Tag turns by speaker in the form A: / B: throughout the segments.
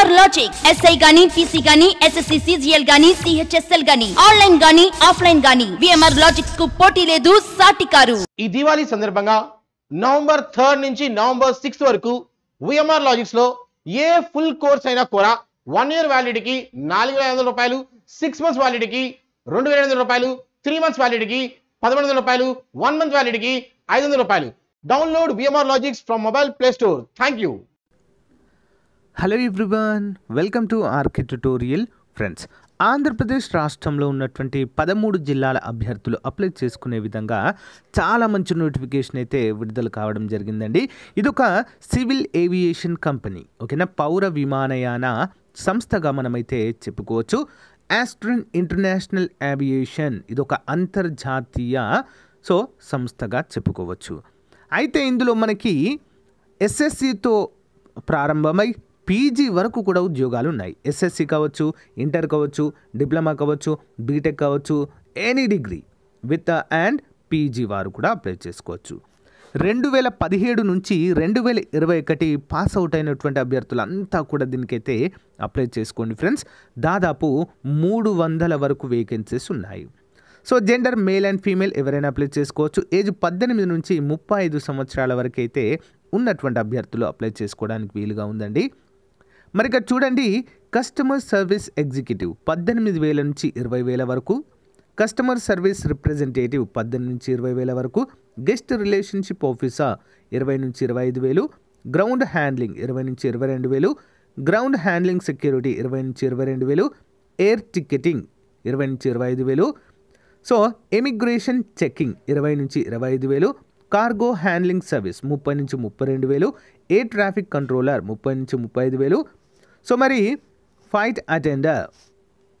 A: are logic SI గానీ PC గానీ SSC CGL గానీ సిహెచ్ఎస్ఎల్ గానీ ఆన్లైన్ గానీ ఆఫ్లైన్ గానీ విఎంఆర్ లాజిక్స్ కు పోటీ లేదు సాటి కారు ఈ దివాళీ సందర్భంగా నవంబర్ థర్డ్ నుంచి నవంబర్ సిక్స్త్ వరకు విఎంఆర్ లాజిక్స్ లో ఏ ఫుల్ కోర్స్ అయినా కూడా వన్ ఇయర్ వ్యాలిడిటీకి నాలుగు వేల ఐదు వందల రూపాయలు సిక్స్ మంత్స్ వ్యాలిడిటీకి రెండు వేల ఐదు వందల రూపాయలు త్రీ మంత్స్ వ్యాలిడిటీకి పదమూడు వందల రూపాయలు వన్ మంత్ వ్యాలిడిటీకి ఐదు వందల రూపాయలు download VMR logics from mobile play store thank you hello everyone welcome to ఆర్కి ట్యుటోరియల్ ఫ్రెండ్స్ ఆంధ్రప్రదేశ్ రాష్ట్రంలో ఉన్నటువంటి పదమూడు జిల్లాల అభ్యర్థులు అప్లై చేసుకునే విధంగా చాలా మంచి నోటిఫికేషన్ అయితే విడుదల కావడం జరిగిందండి ఇదొక సివిల్ ఏవియేషన్ కంపెనీ ఓకేనా పౌర విమానయాన సంస్థగా మనమైతే చెప్పుకోవచ్చు యాస్ట్రన్ ఇంటర్నేషనల్ ఏవియేషన్ ఇదొక అంతర్జాతీయ సో సంస్థగా చెప్పుకోవచ్చు అయితే ఇందులో మనకి ఎస్ఎస్సితో ప్రారంభమై పీజీ వరకు కూడా ఉద్యోగాలు ఉన్నాయి ఎస్ఎస్సి కావచ్చు ఇంటర్ కావచ్చు డిప్లొమా కావచ్చు బీటెక్ కావచ్చు any degree with and PG వారు కూడా అప్లై చేసుకోవచ్చు రెండు వేల పదిహేడు నుంచి రెండు వేల ఇరవై ఒకటి పాస్ అవుట్ అయినటువంటి అభ్యర్థులంతా కూడా దీనికైతే అప్లై చేసుకోండి ఫ్రెండ్స్ దాదాపు మూడు వందల వరకు వేకెన్సీస్ ఉన్నాయి so gender male and female ఎవరైనా అప్లై చేసుకోవచ్చు ఏజ్ పద్దెనిమిది నుంచి ముప్పై ఐదు సంవత్సరాల వరకు అయితే ఉన్నటువంటి అభ్యర్థులు అప్లై చేసుకోవడానికి వీలుగా ఉందండి మరి ఇక్కడ చూడండి కస్టమర్ సర్వీస్ ఎగ్జిక్యూటివ్ పద్దెనిమిది వేల నుంచి ఇరవై వేల వరకు కస్టమర్ సర్వీస్ రిప్రజెంటేటివ్ పద్దెనిమిది నుంచి ఇరవై వేల వరకు గెస్ట్ రిలేషన్షిప్ ఆఫీసర్ ఇరవై నుంచి ఇరవై ఐదు వేలు గ్రౌండ్ హ్యాండ్లింగ్ ఇరవై నుంచి ఇరవై రెండు వేలు గ్రౌండ్ హ్యాండ్లింగ్ సెక్యూరిటీ ఇరవై నుంచి ఇరవై రెండు వేలు ఎయిర్ టికెటింగ్ ఇరవై నుంచి ఇరవై ఐదు వేలు సో ఎమిగ్రేషన్ చెకింగ్ ఇరవై నుంచి ఇరవై ఐదు వేలు కార్గో హ్యాండ్లింగ్ సర్వీస్ ముప్పై నుంచి ముప్పై రెండు వేలు ఎయిర్ ట్రాఫిక్ కంట్రోలర్ ముప్పై నుంచి ముప్పై ఐదు వేలు సో మరి ఫైట్ అటెండర్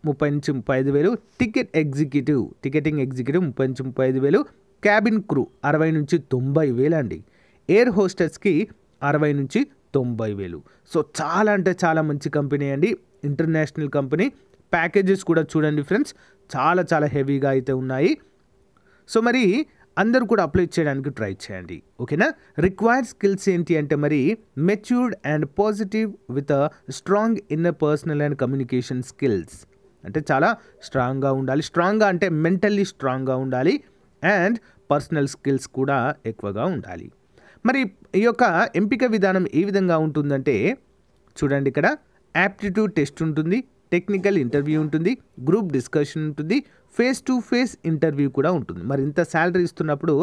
A: ముప్పై నుంచి ముప్పై ఐదు వేలు టికెట్ ఎగ్జిక్యూటివ్ టికెటింగ్ ఎగ్జిక్యూటివ్ ముప్పై నుంచి ముప్పై ఐదు వేలు క్యాబిన్ క్రూ అరవై నుంచి తొంభై వేలు అండి ఎయిర్ హోస్టెస్కి అరవై నుంచి తొంభై వేలు సో చాలా అంటే చాలా మంచి కంపెనీ అండి ఇంటర్నేషనల్ కంపెనీ ప్యాకేజెస్ కూడా చూడండి ఫ్రెండ్స్ చాలా చాలా హెవీగా అయితే ఉన్నాయి సో మరి అందరూ కూడా అప్లై చేయడానికి ట్రై చేయండి ఓకేనా రిక్వైర్డ్ స్కిల్స్ ఏంటి అంటే మరి matured and positive with strong interpersonal and communication skills అంటే చాలా స్ట్రాంగ్గా ఉండాలి స్ట్రాంగ్గా అంటే మెంటల్లీ స్ట్రాంగ్గా ఉండాలి అండ్ పర్సనల్ స్కిల్స్ కూడా ఎక్కువగా ఉండాలి మరి ఈ యొక్క ఎంపిక విధానం ఏ విధంగా ఉంటుందంటే చూడండి ఇక్కడ యాప్టిట్యూడ్ టెస్ట్ ఉంటుంది టెక్నికల్ ఇంటర్వ్యూ ఉంటుంది గ్రూప్ డిస్కషన్ ఉంటుంది ఫేస్ టు ఫేస్ ఇంటర్వ్యూ కూడా ఉంటుంది మరి ఇంత శాలరీ ఇస్తున్నప్పుడు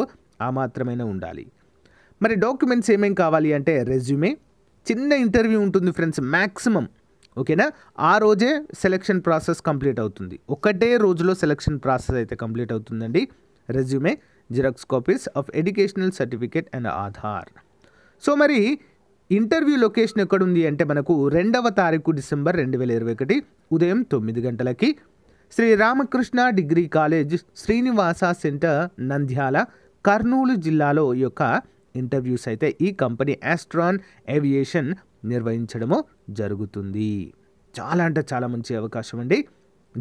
A: ఆ మాత్రమైనా ఉండాలి మరి డాక్యుమెంట్స్ ఏమేం కావాలి అంటే రెజ్యూమే చిన్న ఇంటర్వ్యూ ఉంటుంది ఫ్రెండ్స్ మ్యాక్సిమం ఓకేనా ఆ రోజే సెలక్షన్ ప్రాసెస్ కంప్లీట్ అవుతుంది ఒకటే రోజులో సెలక్షన్ ప్రాసెస్ అయితే కంప్లీట్ అవుతుందండి resume xerox copies of educational certificate and Aadhaar so మరి ఇంటర్వ్యూ లొకేషన్ ఎక్కడుంది అంటే మనకు రెండవ తారీఖు డిసెంబర్ రెండు వేల ఇరవై ఒకటి ఉదయం తొమ్మిది గంటలకి Sri Ramakrishna degree college Srinivasa centre Nandyal Kurnool జిల్లాలో యొక్క ఇంటర్వ్యూస్ అయితే ఈ కంపెనీ ఆస్ట్రాన్ ఏవియేషన్ నిర్వహించడము జరుగుతుంది చాలా అంటే చాలా మంచి అవకాశం అండి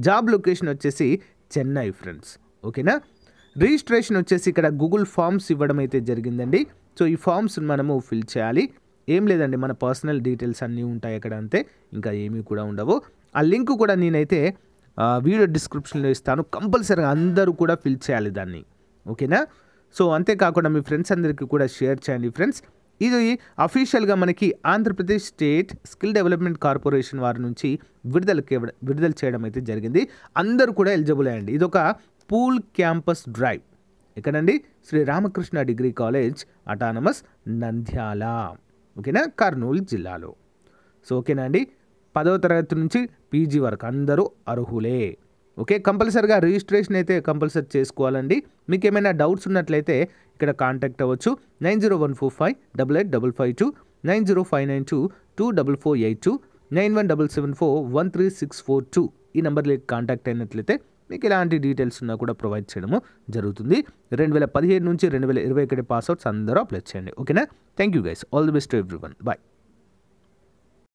A: జాబ్ లొకేషన్ వచ్చేసి చెన్నై ఫ్రెండ్స్ ఓకేనా రిజిస్ట్రేషన్ వచ్చేసి ఇక్కడ గూగుల్ ఫామ్స్ ఇవ్వడం అయితే జరిగిందండి సో ఈ ఫామ్స్ మనము ఫిల్ చేయాలి ఏం లేదండి మన పర్సనల్ డీటెయిల్స్ అన్నీ ఉంటాయి అక్కడ అంతే ఇంకా ఏమీ కూడా ఉండవు ఆ లింక్ కూడా నేనైతే వీడియో డిస్క్రిప్షన్లో ఇస్తాను కంపల్సరీగా అందరూ కూడా ఫిల్ చేయాలి దాన్ని ఓకేనా సో అంతేకాకుండా మీ ఫ్రెండ్స్ అందరికీ కూడా షేర్ చేయండి ఫ్రెండ్స్ ఇది అఫీషియల్గా మనకి Andhra Pradesh state skill development corporation వారి నుంచి విడుదలకి విడుదల చేయడం అయితే జరిగింది అందరూ కూడా ఎలిజిబుల్ అయ్యండి ఇదొక పూల్ క్యాంపస్ డ్రైవ్ ఎక్కడండి Sri Ramakrishna degree college autonomous Nandyal ఓకేనా కర్నూలు జిల్లాలో సో ఓకేనా అండి పదో తరగతి నుంచి పీజీ వరకు అందరూ అర్హులే ఓకే కంపల్సరిగా రిజిస్ట్రేషన్ అయితే కంపల్సరీ చేసుకోవాలండి మీకు ఏమైనా డౌట్స్ ఉన్నట్లయితే ఇక్కడ కాంటాక్ట్ అవ్వచ్చు nine zero one four five double eight double five two nine zero five nine two two double four eight two nine one double seven four one three six four two ఈ నెంబర్లో contact అయినట్లయితే మీకు ఇలాంటి details ఉన్నా కూడా provide చేయడము జరుగుతుంది రెండు వేల పదిహేడు నుంచి రెండు వేల ఇరవై ఒకటి పాస్అవుట్స్ అందరూ అప్లై చేయండి ఓకేనా thank you guys all the best everyone bye